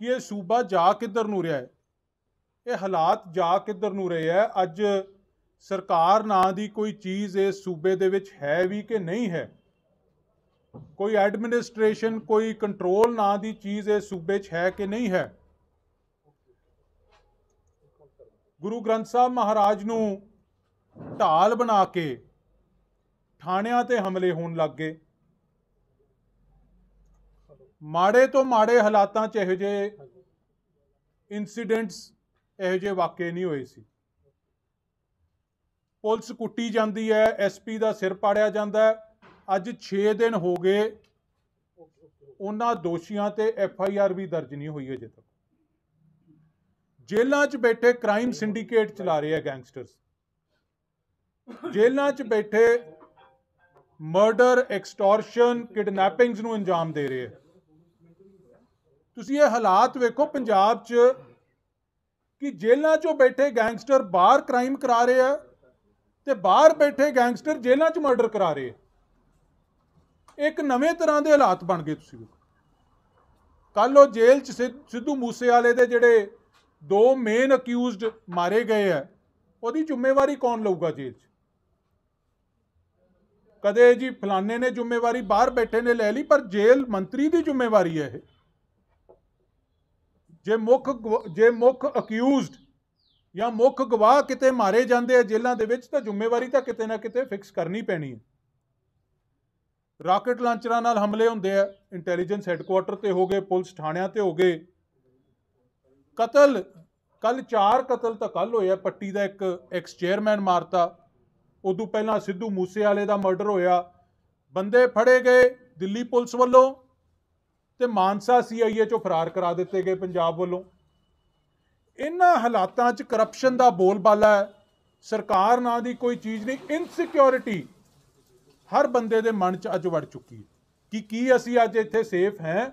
ਕਿ ਇਹ ਸੂਬਾ ਜਾ ਕਿੱਧਰ ਨੂੰ ਰਿਹਾ ਹੈ ਇਹ ਹਾਲਾਤ ਜਾ ਕਿੱਧਰ ਨੂੰ ਰਹੇ ਹੈ ਅੱਜ ਸਰਕਾਰ ਨਾਂ ਦੀ ਕੋਈ ਚੀਜ਼ ਇਸ ਸੂਬੇ ਦੇ ਵਿੱਚ ਹੈ ਵੀ ਕਿ ਨਹੀਂ ਹੈ ਕੋਈ ਐਡਮਿਨਿਸਟ੍ਰੇਸ਼ਨ ਕੋਈ ਕੰਟਰੋਲ ਨਾਂ ਦੀ ਚੀਜ਼ ਇਸ ਸੂਬੇ 'ਚ ਹੈ ਕਿ ਨਹੀਂ ਹੈ ਗੁਰੂ ਗ੍ਰੰਥ ਸਾਹਿਬ ਮਹਾਰਾਜ ਨੂੰ ਢਾਲ ਬਣਾ ਕੇ ਥਾਣਿਆਂ ਤੇ ਹਮਲੇ ਹੋਣ ਲੱਗ ਗਏ ਮਾੜੇ ਤੋਂ ਮਾੜੇ ਹਾਲਾਤਾਂ 'ਚ ਇਹੋ ਜਿਹੇ ਇਨਸੀਡੈਂਟਸ ਇਹੋ ਜਿਹੇ ਵਾਕਏ ਨਹੀਂ ਹੋਏ ਸੀ ਪੁਲਿਸ ਕੁੱਟੀ ਜਾਂਦੀ ਹੈ ਐਸਪੀ ਦਾ ਸਿਰ ਪਾੜਿਆ ਜਾਂਦਾ ਹੈ ਅੱਜ 6 ਦਿਨ ਹੋ ਗਏ ਉਹਨਾਂ ਦੋਸ਼ੀਆਂ ਤੇ ਐਫ ਆਈ ਆਰ ਵੀ ਦਰਜ ਨਹੀਂ ਹੋਈ ਅਜੇ ਤੱਕ ਜੇਲ੍ਹਾਂ 'ਚ ਬੈਠੇ ਕ੍ਰਾਈਮ ਸਿੰਡੀਕੇਟ ਚਲਾ ਰਹੇ ਆ ਗੈਂਗਸਟਰਸ ਜੇਲ੍ਹਾਂ 'ਚ ਬੈਠੇ ਮਰਡਰ ਐਕਸਟੋਰਸ਼ਨ ਕਿਡਨੈਪਿੰਗਸ ਨੂੰ ਅੰਜਾਮ ਦੇ ਰਹੇ ਆ ਤੁਸੀਂ ਇਹ ਹਾਲਾਤ ਵੇਖੋ ਪੰਜਾਬ 'ਚ ਕਿ ਜੇਲ੍ਹਾਂ 'ਚੋਂ ਬੈਠੇ ਗੈਂਗਸਟਰ ਬਾਹਰ ਕ੍ਰਾਈਮ ਕਰਾ ਰਹੇ ਆ ਤੇ ਬਾਹਰ ਬੈਠੇ ਗੈਂਗਸਟਰ ਜੇਲ੍ਹਾਂ 'ਚ ਮਰਡਰ ਕਰਾ ਰਹੇ ਇੱਕ ਨਵੇਂ ਤਰ੍ਹਾਂ ਦੇ ਹਾਲਾਤ ਬਣ ਗਏ ਤੁਸੀਂ ਵੇਖੋ ਕੱਲ ਉਹ ਜੇਲ੍ਹ 'ਚ ਸਿੱਧੂ ਮੂਸੇ ਵਾਲੇ ਦੇ ਜਿਹੜੇ ਦੋ ਮੇਨ ਅਕਿਊਜ਼ਡ ਮਾਰੇ ਗਏ ਆ ਉਹਦੀ ਜ਼ਿੰਮੇਵਾਰੀ ਕੌਣ ਲਊਗਾ ਜੇਲ੍ਹ 'ਚ ਕਦੇ ਜੀ ਫਲਾਣੇ ਨੇ ਜ਼ਿੰਮੇਵਾਰੀ ਬਾਹਰ ਬੈਠੇ ਨੇ ਲੈ ਲਈ ਪਰ ਜੇਲ੍ਹ ਮੰਤਰੀ ਦੀ ਜ਼ਿੰਮੇਵਾਰੀ ਹੈ ਇਹ ਜੇ ਮੁੱਖ ਜੇ ਮੁੱਖ ਅਕਿਊਜ਼ਡ ਜਾਂ ਮੁੱਖ ਗਵਾਹ ਕਿਤੇ ਮਾਰੇ ਜਾਂਦੇ ਆ ਜੇਲ੍ਹਾਂ ਦੇ ਵਿੱਚ ਤਾਂ ਜ਼ਿੰਮੇਵਾਰੀ ਤਾਂ ਕਿਤੇ ਨਾ ਕਿਤੇ ਫਿਕਸ ਕਰਨੀ ਪੈਣੀ ਹੈ ਰਾਕਟ ਲਾਂਚਰਾਂ ਨਾਲ ਹਮਲੇ ਹੁੰਦੇ ਆ ਇੰਟੈਲੀਜੈਂਸ ਹੈੱਡਕੁਆਰਟਰ ਤੇ ਹੋ ਗਏ ਪੁਲਿਸ ਥਾਣਿਆਂ ਤੇ ਹੋ ਗਏ ਕਤਲ ਕੱਲ ਚਾਰ ਕਤਲ ਤਾਂ ਕੱਲ ਹੋਇਆ ਪੱਟੀ ਦਾ ਇੱਕ ਐਕਸ ਚੇਅਰਮੈਨ ਮਾਰਤਾ ਉਦੋਂ ਪਹਿਲਾਂ ਸਿੱਧੂ ਮੂਸੇ ਵਾਲੇ ਦਾ ਮਰਡਰ ਹੋਇਆ ਬੰਦੇ ਫੜੇ ਗਏ ਦਿੱਲੀ ਪੁਲਿਸ ਵੱਲੋਂ ਤੇ ਮਾਨਸਾ ਸੀਆਈਏ ਚੋਂ ਫਰਾਰ ਕਰਾ ਦਿੱਤੇ ਗਏ ਪੰਜਾਬ ਵੱਲੋਂ ਇਨ੍ਹਾਂ ਹਾਲਾਤਾਂ 'ਚ ਕਰਪਸ਼ਨ ਦਾ ਬੋਲਬਾਲਾ ਹੈ ਸਰਕਾਰ ਨਾਂ ਦੀ ਕੋਈ ਚੀਜ਼ ਨਹੀਂ ਇਨਸਿਕਿਉਰਿਟੀ ਹਰ ਬੰਦੇ ਦੇ ਮਨ 'ਚ ਅੱਜ ਵੜ ਚੁੱਕੀ ਹੈ ਕਿ ਕੀ ਅਸੀਂ ਅੱਜ ਇੱਥੇ ਸੇਫ ਹੈ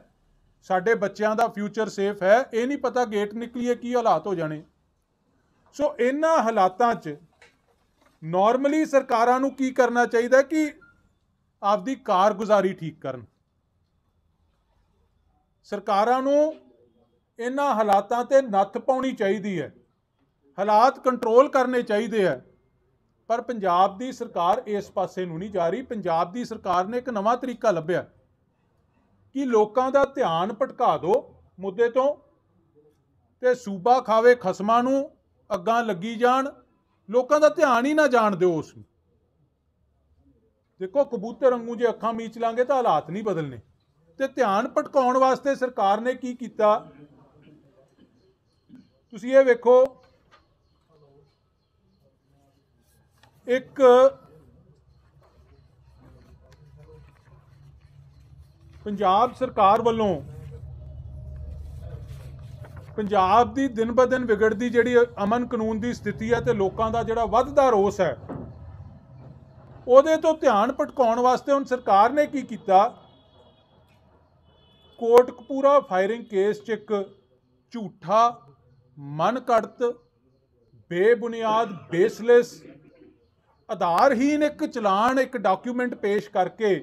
ਸਾਡੇ ਬੱਚਿਆਂ ਦਾ ਫਿਊਚਰ ਸੇਫ ਹੈ ਇਹ ਨਹੀਂ ਪਤਾ ਗੇਟ ਨਿਕਲੀਏ ਕੀ ਹਾਲਾਤ ਹੋ ਜਾਣੇ ਸੋ ਇਨ੍ਹਾਂ ਹਾਲਾਤਾਂ 'ਚ ਨਾਰਮਲੀ ਸਰਕਾਰਾਂ ਨੂੰ ਕੀ ਕਰਨਾ ਚਾਹੀਦਾ ਕਿ ਆਪਦੀ ਕਾਰਗੁਜ਼ਾਰੀ ਠੀਕ ਕਰਨ ਸਰਕਾਰਾਂ ਨੂੰ ਇਹਨਾਂ ਹਾਲਾਤਾਂ ਤੇ ਨੱਥ ਪਾਉਣੀ ਚਾਹੀਦੀ ਹੈ ਹਾਲਾਤ ਕੰਟਰੋਲ ਕਰਨੇ ਚਾਹੀਦੇ ਆ ਪਰ ਪੰਜਾਬ ਦੀ ਸਰਕਾਰ ਇਸ ਪਾਸੇ ਨੂੰ ਨਹੀਂ ਜਾ ਰਹੀ ਪੰਜਾਬ ਦੀ ਸਰਕਾਰ ਨੇ ਇੱਕ ਨਵਾਂ ਤਰੀਕਾ ਲੱਭਿਆ ਕਿ ਲੋਕਾਂ ਦਾ ਧਿਆਨ ਭਟਕਾ ਦਿਓ ਮੁੱਦੇ ਤੋਂ ਤੇ ਸੂਬਾ ਖਾਵੇ ਖਸਮਾਂ ਨੂੰ ਅੱਗਾ ਲੱਗੀ ਜਾਣ ਲੋਕਾਂ ਦਾ ਧਿਆਨ ਹੀ ਨਾ ਜਾਣ ਦਿਓ ਉਸ ਨੂੰ ਦੇਖੋ ਕਬੂਤਰ ਵਾਂਗੂ ਜੇ ਅੱਖਾਂ ਮੀਚ ਲਾਂਗੇ ਤਾਂ ਹਾਲਾਤ ਨਹੀਂ ਬਦਲਨੇ ਤੇ ਧਿਆਨ ਭਟਕਾਉਣ ਵਾਸਤੇ ਸਰਕਾਰ ਨੇ ਕੀ ਕੀਤਾ ਤੁਸੀਂ ਇਹ ਵੇਖੋ ਇੱਕ ਪੰਜਾਬ ਸਰਕਾਰ ਵੱਲੋਂ ਪੰਜਾਬ ਦੀ ਦਿਨ ਬ ਦਿਨ ਵਿਗੜਦੀ ਜਿਹੜੀ ਅਮਨ ਕਾਨੂੰਨ ਦੀ ਸਥਿਤੀ ਹੈ ਤੇ ਲੋਕਾਂ ਦਾ ਜਿਹੜਾ ਵੱਧਦਾ ਰੋਸ ਹੈ ਉਹਦੇ ਤੋਂ ਧਿਆਨ ਭਟਕਾਉਣ ਵਾਸਤੇ ਹੁਣ ਸਰਕਾਰ ਨੇ ਕੀ ਕੀਤਾ ਕੋਟਕਪੂਰਾ ਫਾਇਰਿੰਗ ਕੇਸ 'ਚ ਇੱਕ ਝੂਠਾ ਮਨਕੜਤ ਬੇਬੁਨਿਆਦ ਬੇਸਲੈਸ ਆਧਾਰਹੀਨ ਇੱਕ ਚਲਾਨ ਇੱਕ ਡਾਕੂਮੈਂਟ ਪੇਸ਼ ਕਰਕੇ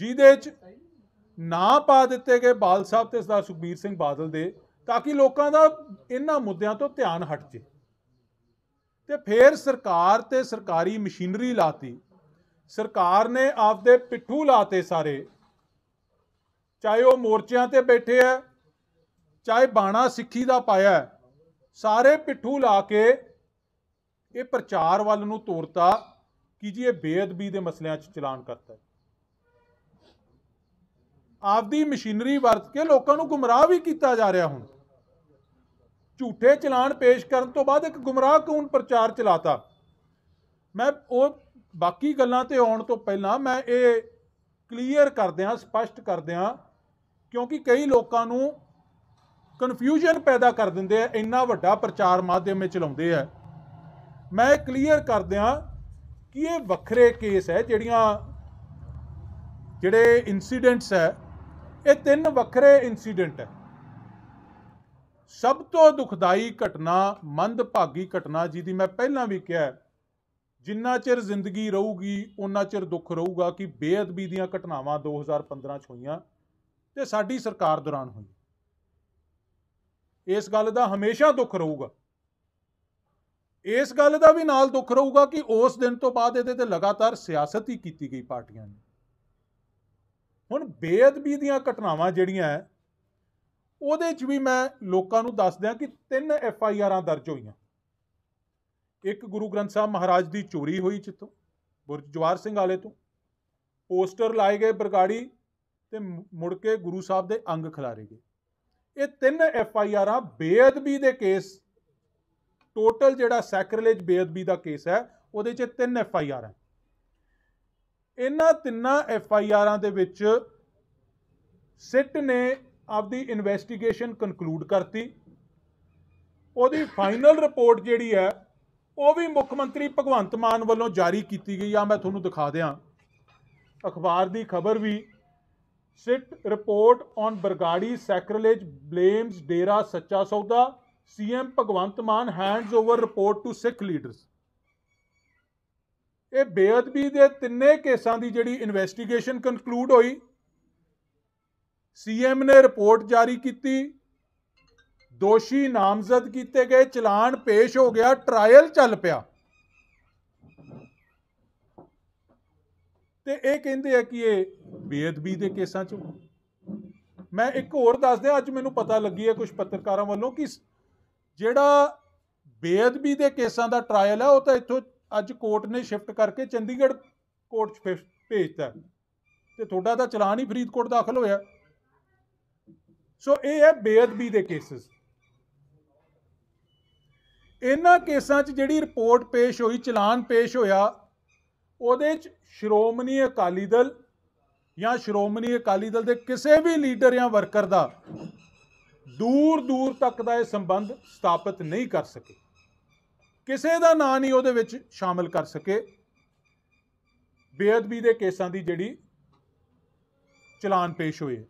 ਜਿਹਦੇ 'ਚ ਨਾ ਪਾ ਦਿੱਤੇ ਗਏ ਬਾਲ ਸਾਹਿਬ ਤੇ ਸਰਦਾਰ ਸੁਖਬੀਰ ਸਿੰਘ ਬਾਦਲ ਦੇ ਤਾਂ ਕਿ ਲੋਕਾਂ ਦਾ ਇਹਨਾਂ ਮੁੱਦਿਆਂ ਤੋਂ ਧਿਆਨ ਹਟ ਜੇ ਤੇ ਫੇਰ ਸਰਕਾਰ ਤੇ ਸਰਕਾਰੀ ਮਸ਼ੀਨਰੀ ਲਾਤੀ ਸਰਕਾਰ ਨੇ ਆਪਦੇ ਪਿੱਠੂ ਲਾਤੇ ਸਾਰੇ ਚਾਹੇ ਉਹ ਮੋਰਚਿਆਂ ਤੇ ਬੈਠੇ ਆ ਚਾਹੇ ਬਾਣਾ ਸਿੱਖੀ ਦਾ ਪਾਇਆ ਸਾਰੇ ਪਿੱਠੂ ਲਾ ਕੇ ਇਹ ਪ੍ਰਚਾਰ ਵੱਲ ਨੂੰ ਤੋਰਤਾ ਕਿ ਜੀ ਇਹ ਬੇਅਦਬੀ ਦੇ ਮਸਲਿਆਂ 'ਚ ਚਲਾਨ ਕਰਤਾ ਆਪਦੀ ਮਸ਼ੀਨਰੀ ਵਰਤ ਕੇ ਲੋਕਾਂ ਨੂੰ ਗੁੰਮਰਾਹ ਵੀ ਕੀਤਾ ਜਾ ਰਿਹਾ ਹੁਣ ਝੂਠੇ ਚਲਾਨ ਪੇਸ਼ ਕਰਨ ਤੋਂ ਬਾਅਦ ਇੱਕ ਗੁੰਮਰਾਹ ਕੌਣ ਪ੍ਰਚਾਰ ਚਲਾਤਾ ਮੈਂ ਉਹ ਬਾਕੀ ਗੱਲਾਂ ਤੇ ਆਉਣ ਤੋਂ ਪਹਿਲਾਂ ਮੈਂ ਇਹ ਕਲੀਅਰ ਕਰਦਿਆਂ ਸਪਸ਼ਟ ਕਰਦਿਆਂ ਕਿਉਂਕਿ ਕਈ ਲੋਕਾਂ ਨੂੰ ਕਨਫਿਊਜ਼ਨ ਪੈਦਾ ਕਰ ਦਿੰਦੇ ਆ ਇੰਨਾ ਵੱਡਾ ਪ੍ਰਚਾਰ ਮਾਧਿਅਮ ਵਿੱਚ ਚਲਾਉਂਦੇ ਆ ਮੈਂ ਕਲੀਅਰ ਕਰ ਦਿਆਂ ਕਿ ਇਹ ਵੱਖਰੇ ਕੇਸ ਹੈ ਜਿਹੜੀਆਂ ਜਿਹੜੇ ਇਨਸੀਡੈਂਟਸ ਹੈ ਇਹ ਤਿੰਨ ਵੱਖਰੇ ਇਨਸੀਡੈਂਟ ਹੈ ਸਭ ਤੋਂ ਦੁਖਦਾਈ ਘਟਨਾ ਮੰਦਭਾਗੀ ਘਟਨਾ ਜਿਹਦੀ ਮੈਂ ਪਹਿਲਾਂ ਵੀ ਕਿਹਾ ਜਿੰਨਾ ਚਿਰ ਜ਼ਿੰਦਗੀ ਰਹੂਗੀ ਉਹਨਾਂ ਚਿਰ ਦੁੱਖ ਰਹੂਗਾ ਕਿ ਬੇਅਦਬੀ ਦੀਆਂ ਘਟਨਾਵਾਂ 2015 ਚ ਹੋਈਆਂ ਤੇ ਸਾਡੀ ਸਰਕਾਰ ਦੌਰਾਨ ਹੋਈ ਇਸ ਗੱਲ ਦਾ ਹਮੇਸ਼ਾ ਦੁੱਖ ਰਹੂਗਾ ਇਸ ਗੱਲ ਦਾ ਵੀ ਨਾਲ ਦੁੱਖ ਰਹੂਗਾ ਕਿ ਉਸ ਦਿਨ ਤੋਂ ਬਾਅਦ ਇਹਦੇ ਤੇ ਲਗਾਤਾਰ ਸਿਆਸਤ ਹੀ ਕੀਤੀ ਗਈ ਪਾਰਟੀਆਂ ਨੇ ਹੁਣ ਬੇਅਦਬੀ ਦੀਆਂ ਘਟਨਾਵਾਂ ਜਿਹੜੀਆਂ ਉਹਦੇ 'ਚ ਵੀ ਮੈਂ ਲੋਕਾਂ ਨੂੰ ਦੱਸ ਦਿਆਂ ਕਿ ਤਿੰਨ ਐਫ ਆਈ ਆਰਾਂ ਦਰਜ ਹੋਈਆਂ ਇੱਕ ਗੁਰੂ ਗ੍ਰੰਥ ਸਾਹਿਬ ਮਹਾਰਾਜ ਦੀ ਚੋਰੀ ਹੋਈ ਚਿੱਤੋਂ ਬੁਰਜ ਜਵਾਰ ਸਿੰਘ ਵਾਲੇ ਤੋਂ ਪੋਸਟਰ ਲਾਏ ਗਏ ਬਰਗਾੜੀ ਤੇ ਮੁੜ ਕੇ ਗੁਰੂ ਸਾਹਿਬ ਦੇ ਅੰਗ ਖਿਲਾਰੇ ਗਏ ਇਹ ਤਿੰਨ ਐਫ ਆਈ ਆਰਾਂ ਬੇਅਦਬੀ ਦੇ ਕੇਸ ਟੋਟਲ ਜਿਹੜਾ ਸੈਕਰੇਲੇਜ ਬੇਅਦਬੀ ਦਾ ਕੇਸ ਹੈ ਉਹਦੇ 'ਚ ਤਿੰਨ ਐਫ ਆਈ ਆਰਾਂ ਇਹਨਾਂ ਤਿੰਨਾਂ ਐਫ ਆਈ ਆਰਾਂ ਦੇ ਵਿੱਚ ਸਿੱਟ ਨੇ ਆਪਦੀ ਇਨਵੈਸਟੀਗੇਸ਼ਨ ਕਨਕਲੂਡ ਕਰਤੀ ਉਹਦੀ ਫਾਈਨਲ ਰਿਪੋਰਟ ਜਿਹੜੀ ਹੈ ਉਹ ਵੀ ਮੁੱਖ ਮੰਤਰੀ ਭਗਵੰਤ ਮਾਨ ਵੱਲੋਂ ਜਾਰੀ ਕੀਤੀ ਗਈ ਆ ਮੈਂ ਤੁਹਾਨੂੰ ਦਿਖਾ ਦਿਆਂ ਅਖਬਾਰ ਦੀ ਖਬਰ ਵੀ SIT report on Bargari sacrilege blames Dera Sacha Sauda CM Bhagwant Mann hands over report to Sikh leaders ਇਹ ਬੇਅਦਬੀ ਦੇ ਤਿੰਨੇ ਕੇਸਾਂ ਦੀ ਜਿਹੜੀ ਇਨਵੈਸਟੀਗੇਸ਼ਨ ਕਨਕਲੂਡ ਹੋਈ ਸੀਐਮ ਨੇ ਰਿਪੋਰਟ ਜਾਰੀ ਕੀਤੀ ਦੋਸ਼ੀ ਨਾਮਜ਼ਦ ਕੀਤੇ ਗਏ ਚਲਾਨ ਪੇਸ਼ ਹੋ ਗਿਆ ਟ੍ਰਾਇਲ ਚੱਲ ਪਿਆ ਤੇ ਇਹ ਕਹਿੰਦੇ ਆ ਕਿ ਇਹ ਬੇਅਦਬੀ ਦੇ ਕੇਸਾਂ 'ਚ ਮੈਂ ਇੱਕ ਹੋਰ ਦੱਸ ਦਿਆਂ ਅੱਜ ਮੈਨੂੰ ਪਤਾ ਲੱਗੀ ਹੈ ਕੁਝ ਪੱਤਰਕਾਰਾਂ ਵੱਲੋਂ ਕਿ ਜਿਹੜਾ ਬੇਅਦਬੀ ਦੇ ਕੇਸਾਂ ਦਾ ਟ੍ਰਾਇਲ ਹੈ ਉਹ ਤਾਂ ਇੱਥੋਂ ਅੱਜ ਕੋਰਟ ਨੇ ਸ਼ਿਫਟ ਕਰਕੇ ਚੰਡੀਗੜ੍ਹ ਕੋਰਟ 'ਚ ਭੇਜਤਾ ਤੇ ਤੁਹਾਡਾ ਤਾਂ ਚਲਾਨ ਹੀ ਫਰੀਦਕੋਟ ਦਾਖਲ ਹੋਇਆ ਸੋ ਇਹ ਹੈ ਬੇਅਦਬੀ ਦੇ ਕੇਸਸ ਇਹਨਾਂ ਕੇਸਾਂ 'ਚ ਜਿਹੜੀ ਰਿਪੋਰਟ ਪੇਸ਼ ਹੋਈ ਚਲਾਨ ਪੇਸ਼ ਹੋਇਆ ਉਹਦੇ 'ਚ ਸ਼੍ਰੋਮਣੀ ਅਕਾਲੀ ਦਲ ਜਾਂ ਸ਼੍ਰੋਮਣੀ ਅਕਾਲੀ ਦਲ ਦੇ ਕਿਸੇ ਵੀ ਲੀਡਰ ਜਾਂ ਵਰਕਰ ਦਾ ਦੂਰ ਦੂਰ ਤੱਕ ਦਾ ਇਹ ਸੰਬੰਧ ਸਥਾਪਿਤ ਨਹੀਂ ਕਰ ਸਕੇ ਕਿਸੇ ਦਾ ਨਾਂ ਨਹੀਂ ਉਹਦੇ ਵਿੱਚ ਸ਼ਾਮਲ ਕਰ ਸਕੇ ਬੇਅਦਬੀ ਦੇ ਕੇਸਾਂ ਦੀ ਜਿਹੜੀ ਚਲਾਨ ਪੇਸ਼ ਹੋਏ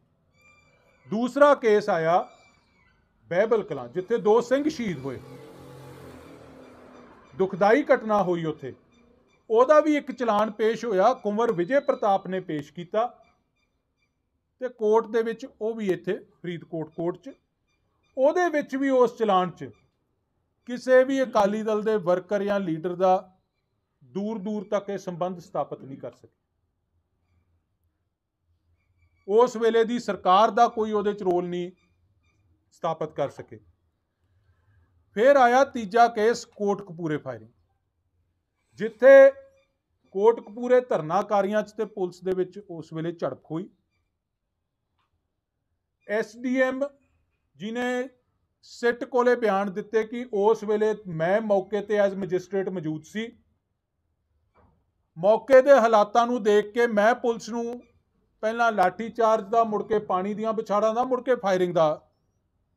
ਦੂਸਰਾ ਕੇਸ ਆਇਆ ਬਹਿਬਲ ਕਲਾਂ ਜਿੱਥੇ ਦੋ ਸਿੰਘ ਸ਼ਹੀਦ ਹੋਏ ਦੁਖਦਾਈ ਘਟਨਾ ਹੋਈ ਉੱਥੇ ਉਹਦਾ ਵੀ ਇੱਕ ਚਲਾਨ ਪੇਸ਼ ਹੋਇਆ ਕੁੰਵਰ ਵਿਜੇ ਪ੍ਰਤਾਪ ਨੇ ਪੇਸ਼ ਕੀਤਾ ਤੇ ਕੋਰਟ ਦੇ ਵਿੱਚ ਉਹ ਵੀ ਇੱਥੇ ਫਰੀਦਕੋਟ ਕੋਰਟ 'ਚ ਉਹਦੇ ਵਿੱਚ ਵੀ ਉਸ ਚਲਾਨ 'ਚ ਕਿਸੇ ਵੀ ਅਕਾਲੀ ਦਲ ਦੇ ਵਰਕਰ ਜਾਂ ਲੀਡਰ ਦਾ ਦੂਰ ਦੂਰ ਤੱਕ ਇਹ ਸੰਬੰਧ ਸਥਾਪਿਤ ਨਹੀਂ ਕਰ ਸਕੇ ਉਸ ਵੇਲੇ ਦੀ ਸਰਕਾਰ ਦਾ ਕੋਈ ਉਹਦੇ 'ਚ ਰੋਲ ਨਹੀਂ ਸਥਾਪਿਤ ਕਰ ਸਕੇ ਫਿਰ ਆਇਆ ਤੀਜਾ ਕੇਸ ਕੋਟਕਪੂਰੇ ਫਾਇਰਿੰਗ ਜਿੱਥੇ ਕੋਟਕਪੂਰੇ ਧਰਨਾਕਾਰੀਆਂ 'ਚ ਤੇ ਪੁਲਿਸ ਦੇ ਵਿੱਚ ਉਸ ਵੇਲੇ ਝੜਪ ਹੋਈ ਐਸਡੀਐਮ ਜਿਨੇ ਸਿੱਟ ਕੋਲੇ ਬਿਆਨ ਦਿੱਤੇ ਕਿ ਉਸ ਵੇਲੇ ਮੈਂ ਮੌਕੇ ਤੇ ਐਜ਼ ਮੈਜਿਸਟ੍ਰੇਟ ਮੌਜੂਦ ਸੀ ਮੌਕੇ ਦੇ ਹਾਲਾਤਾਂ ਨੂੰ ਦੇਖ ਕੇ ਮੈਂ ਪੁਲਿਸ ਨੂੰ ਪਹਿਲਾਂ ਲਾਠੀ ਚਾਰਜ ਦਾ ਮੁੜ ਕੇ ਪਾਣੀ ਦੀਆਂ ਵਿਛਾੜਾਂ ਦਾ ਮੁੜ ਕੇ ਫਾਇਰਿੰਗ ਦਾ